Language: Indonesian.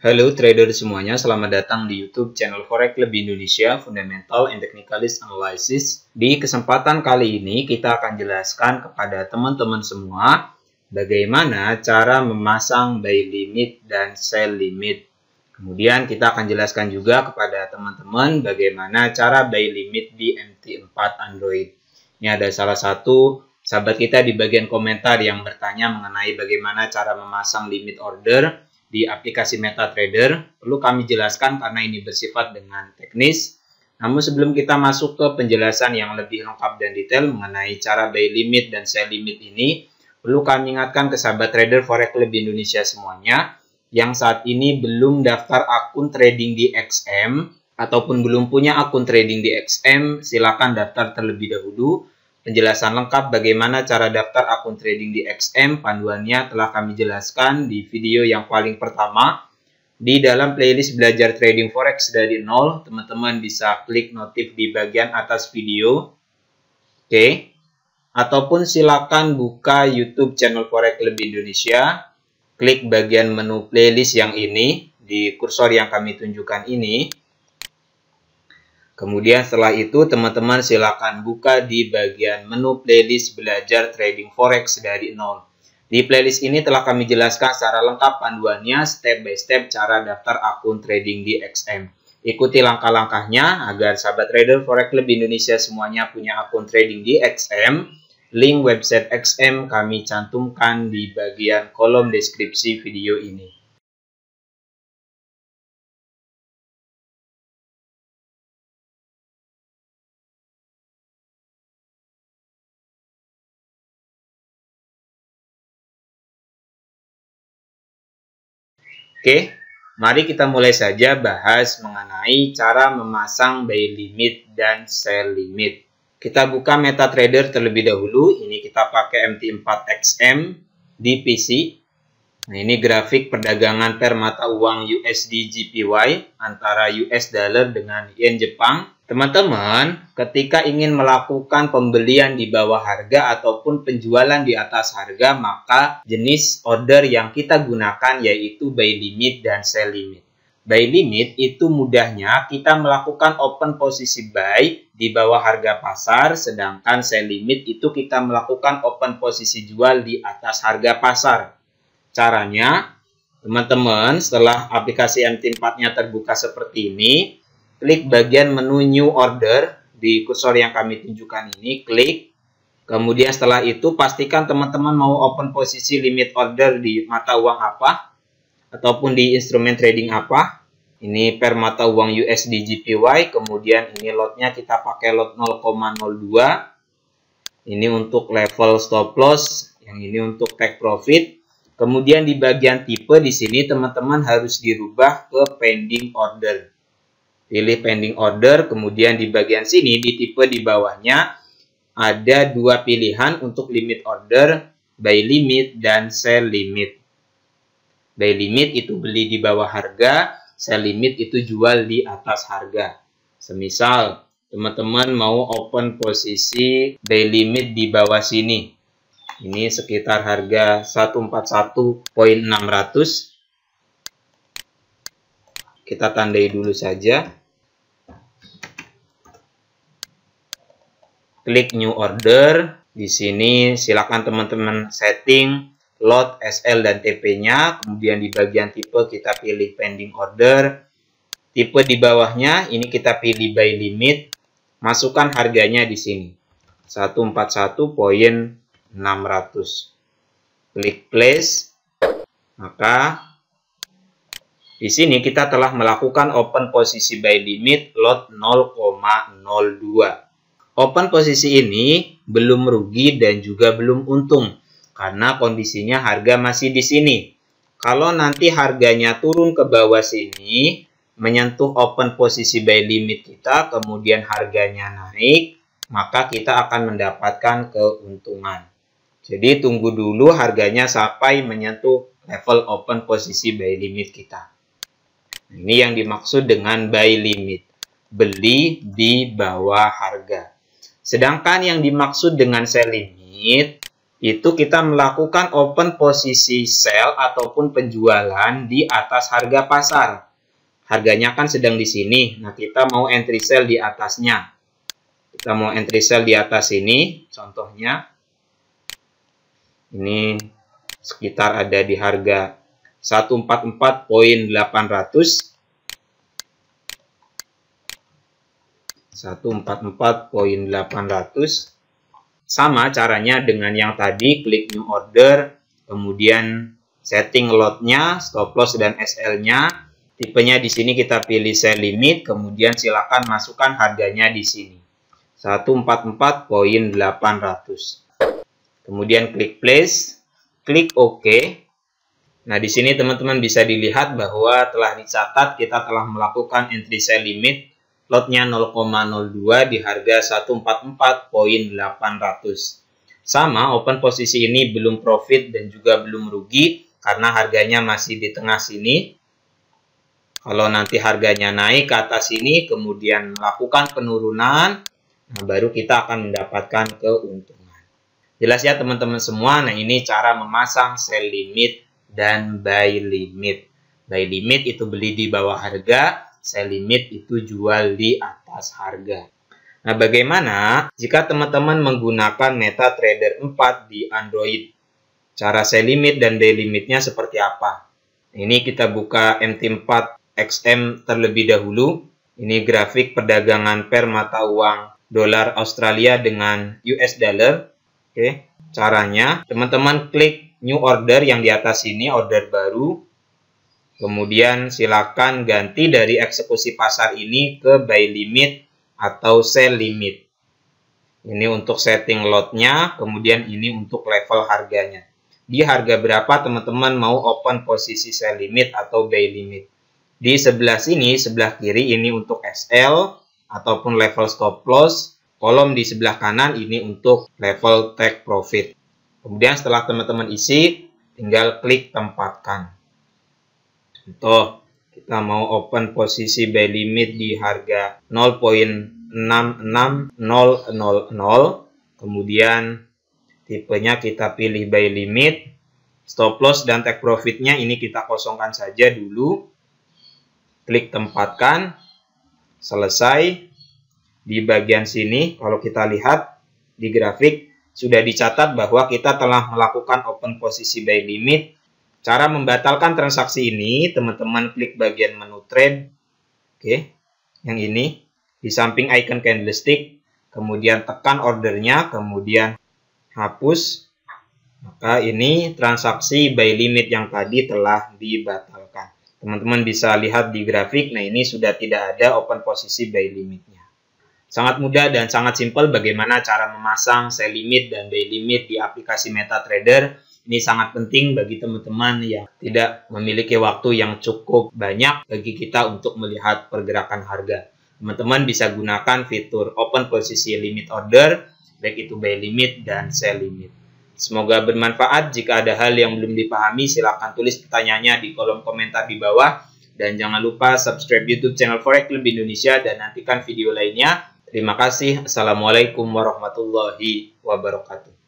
Halo trader semuanya, selamat datang di YouTube channel Forex Lebih Indonesia Fundamental and Technicalist Analysis. Di kesempatan kali ini kita akan jelaskan kepada teman-teman semua bagaimana cara memasang buy limit dan sell limit. Kemudian kita akan jelaskan juga kepada teman-teman bagaimana cara buy limit di MT4 Android. Ini ada salah satu sahabat kita di bagian komentar yang bertanya mengenai bagaimana cara memasang limit order di aplikasi MetaTrader perlu kami jelaskan karena ini bersifat dengan teknis. Namun sebelum kita masuk ke penjelasan yang lebih lengkap dan detail mengenai cara buy limit dan sell limit ini, perlu kami ingatkan ke sahabat trader Forex lebih Indonesia semuanya yang saat ini belum daftar akun trading di XM ataupun belum punya akun trading di XM, silakan daftar terlebih dahulu Penjelasan lengkap bagaimana cara daftar akun trading di XM, panduannya telah kami jelaskan di video yang paling pertama. Di dalam playlist belajar trading forex dari nol, teman-teman bisa klik notif di bagian atas video. Oke. Ataupun silakan buka YouTube channel Forex Club Indonesia. Klik bagian menu playlist yang ini di kursor yang kami tunjukkan ini. Kemudian setelah itu teman-teman silakan buka di bagian menu playlist belajar trading forex dari nol. Di playlist ini telah kami jelaskan secara lengkap panduannya step by step cara daftar akun trading di XM. Ikuti langkah-langkahnya agar sahabat trader Forex Club Indonesia semuanya punya akun trading di XM. Link website XM kami cantumkan di bagian kolom deskripsi video ini. Oke, mari kita mulai saja bahas mengenai cara memasang buy limit dan sell limit. Kita buka MetaTrader terlebih dahulu. Ini kita pakai MT4XM di PC. Nah, ini grafik perdagangan per mata uang USD GPY antara US dollar dengan yen Jepang. Teman-teman, ketika ingin melakukan pembelian di bawah harga ataupun penjualan di atas harga, maka jenis order yang kita gunakan yaitu buy limit dan sell limit. Buy limit itu mudahnya kita melakukan open posisi buy di bawah harga pasar, sedangkan sell limit itu kita melakukan open posisi jual di atas harga pasar. Caranya, teman-teman, setelah aplikasi MT4-nya terbuka seperti ini, klik bagian menu new order di kursor yang kami tunjukkan ini, klik. Kemudian setelah itu pastikan teman-teman mau open posisi limit order di mata uang apa ataupun di instrumen trading apa. Ini per mata uang USD GPY, kemudian ini lotnya kita pakai lot 0,02. Ini untuk level stop loss, yang ini untuk take profit. Kemudian di bagian tipe di sini teman-teman harus dirubah ke pending order pilih pending order, kemudian di bagian sini di tipe di bawahnya ada dua pilihan untuk limit order, buy limit dan sell limit. Buy limit itu beli di bawah harga, sell limit itu jual di atas harga. Semisal teman-teman mau open posisi buy limit di bawah sini. Ini sekitar harga 141.600 kita tandai dulu saja klik new order. Di sini silakan teman-teman setting lot SL dan TP-nya. Kemudian di bagian tipe kita pilih pending order. Tipe di bawahnya ini kita pilih by limit. Masukkan harganya di sini. 141.600. Klik place. Maka di sini kita telah melakukan open posisi by limit lot 0,02. Open posisi ini belum rugi dan juga belum untung karena kondisinya harga masih di sini. Kalau nanti harganya turun ke bawah sini, menyentuh open posisi buy limit kita, kemudian harganya naik, maka kita akan mendapatkan keuntungan. Jadi tunggu dulu harganya sampai menyentuh level open posisi buy limit kita. Ini yang dimaksud dengan buy limit. Beli di bawah harga. Sedangkan yang dimaksud dengan sell limit itu kita melakukan open posisi sell ataupun penjualan di atas harga pasar. Harganya kan sedang di sini. Nah, kita mau entry sell di atasnya. Kita mau entry sell di atas ini, contohnya. Ini sekitar ada di harga 144.800 144.800 sama caranya dengan yang tadi klik new order kemudian setting lotnya stop loss dan SL nya tipenya di sini kita pilih sell limit kemudian silakan masukkan harganya di sini 144.800 kemudian klik place klik OK nah di sini teman-teman bisa dilihat bahwa telah dicatat kita telah melakukan entry sell limit lotnya 0,02 di harga 144.800. Sama, open posisi ini belum profit dan juga belum rugi karena harganya masih di tengah sini. Kalau nanti harganya naik ke atas sini, kemudian melakukan penurunan, nah baru kita akan mendapatkan keuntungan. Jelas ya teman-teman semua, nah ini cara memasang sell limit dan buy limit. Buy limit itu beli di bawah harga, saya limit itu jual di atas harga. Nah, bagaimana jika teman-teman menggunakan MetaTrader 4 di Android? Cara saya limit dan delimitnya seperti apa? Ini kita buka MT4 XM terlebih dahulu. Ini grafik perdagangan per mata uang dolar Australia dengan US dollar. Oke, caranya teman-teman klik new order yang di atas ini order baru Kemudian silakan ganti dari eksekusi pasar ini ke buy limit atau sell limit. Ini untuk setting lotnya, kemudian ini untuk level harganya. Di harga berapa teman-teman mau open posisi sell limit atau buy limit. Di sebelah sini, sebelah kiri ini untuk SL ataupun level stop loss. Kolom di sebelah kanan ini untuk level take profit. Kemudian setelah teman-teman isi, tinggal klik tempatkan. Contoh, kita mau open posisi buy limit di harga 0.66000, kemudian tipenya kita pilih buy limit, stop loss dan take profitnya ini kita kosongkan saja dulu, klik tempatkan, selesai. Di bagian sini, kalau kita lihat di grafik, sudah dicatat bahwa kita telah melakukan open posisi buy limit Cara membatalkan transaksi ini, teman-teman klik bagian menu trade. Oke, yang ini. Di samping icon candlestick, kemudian tekan ordernya, kemudian hapus. Maka ini transaksi buy limit yang tadi telah dibatalkan. Teman-teman bisa lihat di grafik, nah ini sudah tidak ada open posisi buy limitnya. Sangat mudah dan sangat simpel bagaimana cara memasang sell limit dan buy limit di aplikasi MetaTrader ini sangat penting bagi teman-teman yang tidak memiliki waktu yang cukup banyak bagi kita untuk melihat pergerakan harga. Teman-teman bisa gunakan fitur open posisi limit order, baik itu buy limit dan sell limit. Semoga bermanfaat. Jika ada hal yang belum dipahami, silakan tulis pertanyaannya di kolom komentar di bawah. Dan jangan lupa subscribe YouTube channel Forex Club Indonesia dan nantikan video lainnya. Terima kasih. Assalamualaikum warahmatullahi wabarakatuh.